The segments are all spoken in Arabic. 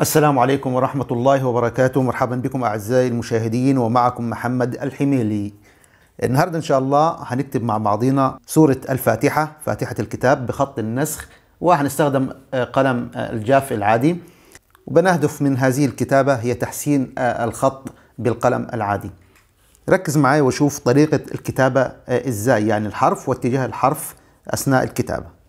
السلام عليكم ورحمة الله وبركاته مرحبا بكم أعزائي المشاهدين ومعكم محمد الحميلي النهاردة إن شاء الله هنكتب مع بعضينا سورة الفاتحة فاتحة الكتاب بخط النسخ وهنستخدم آه، قلم آه، الجاف العادي وبنهدف من هذه الكتابة هي تحسين آه، الخط بالقلم العادي ركز معي وشوف طريقة الكتابة إزاي يعني الحرف واتجاه الحرف أثناء الكتابة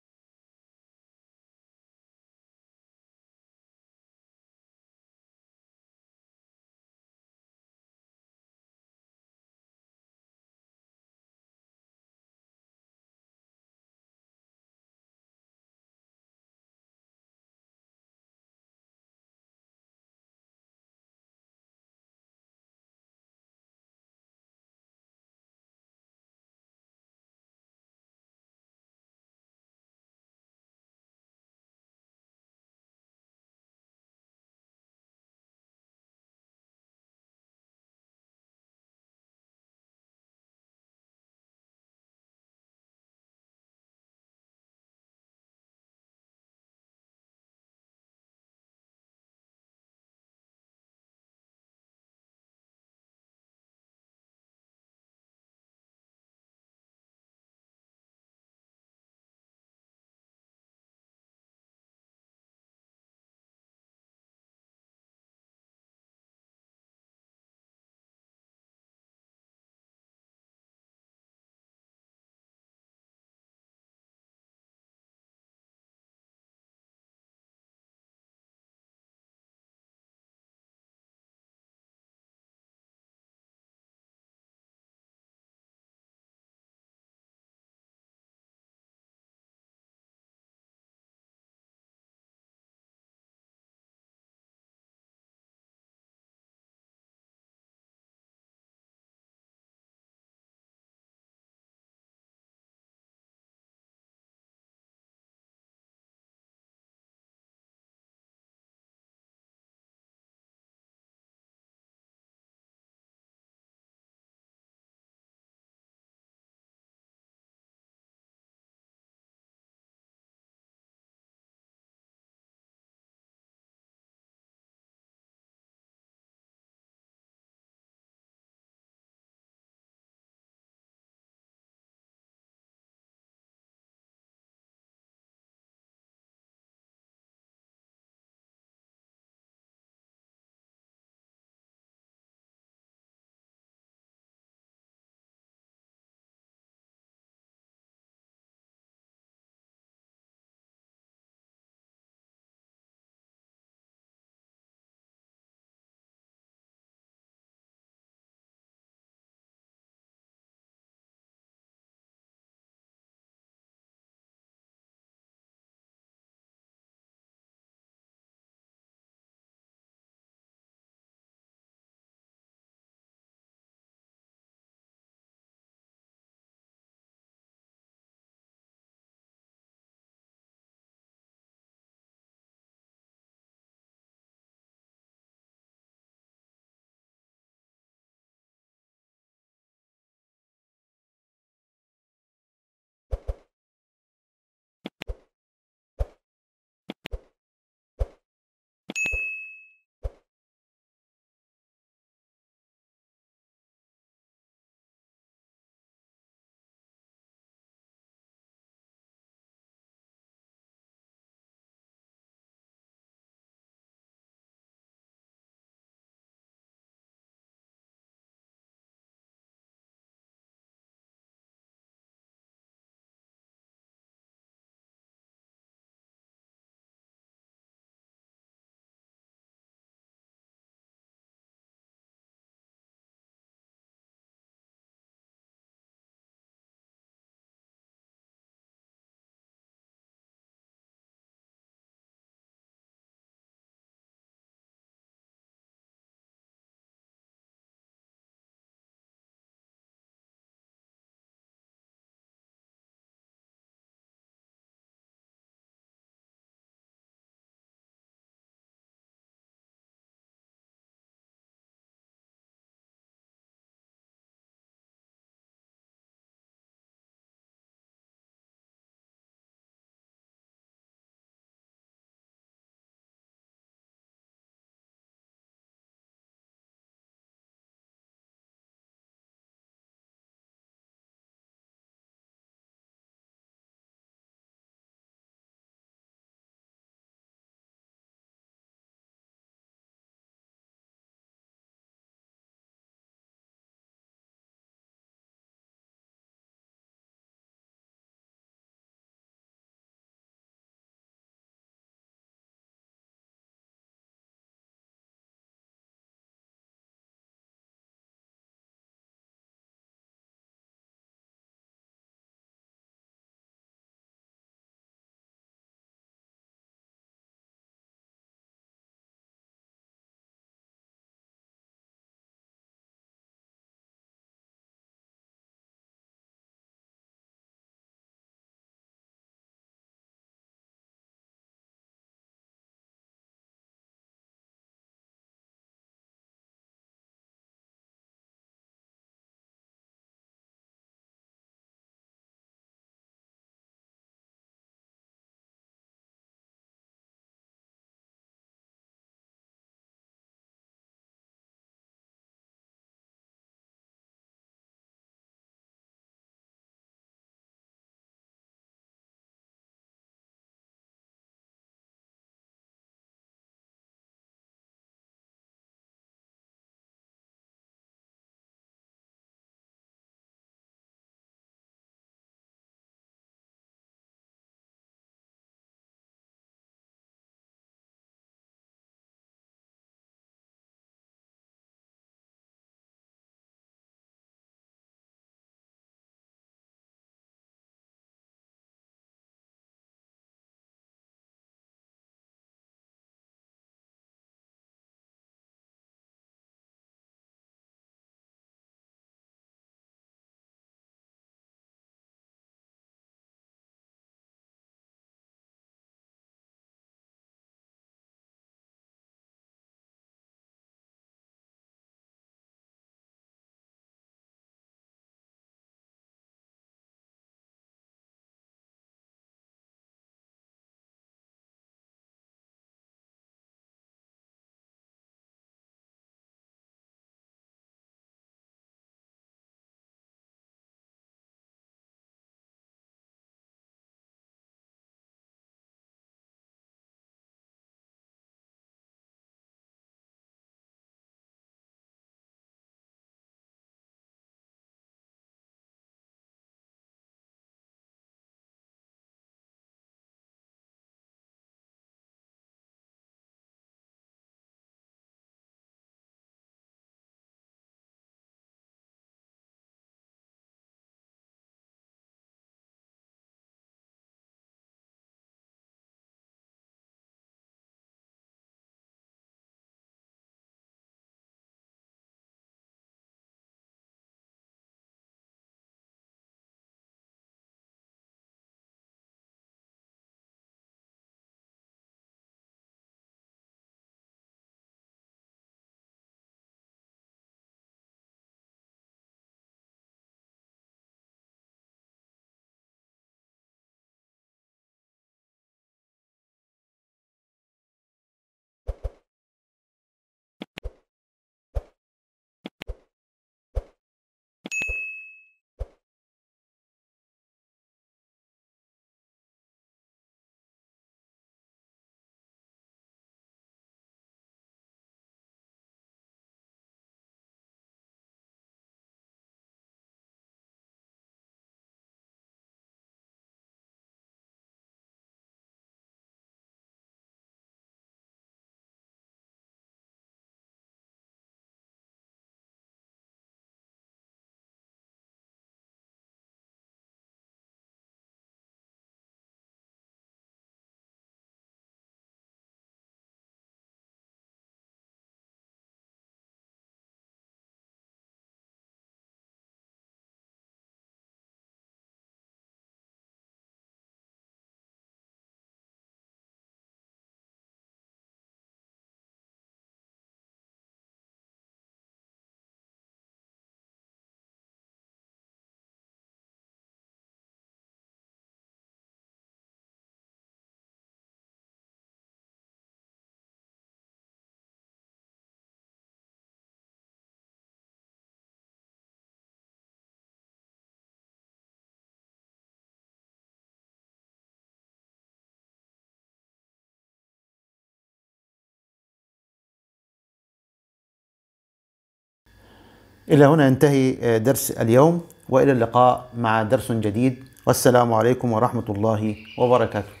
إلى هنا ينتهي آه, درس اليوم وإلى اللقاء مع درس جديد والسلام عليكم ورحمة الله وبركاته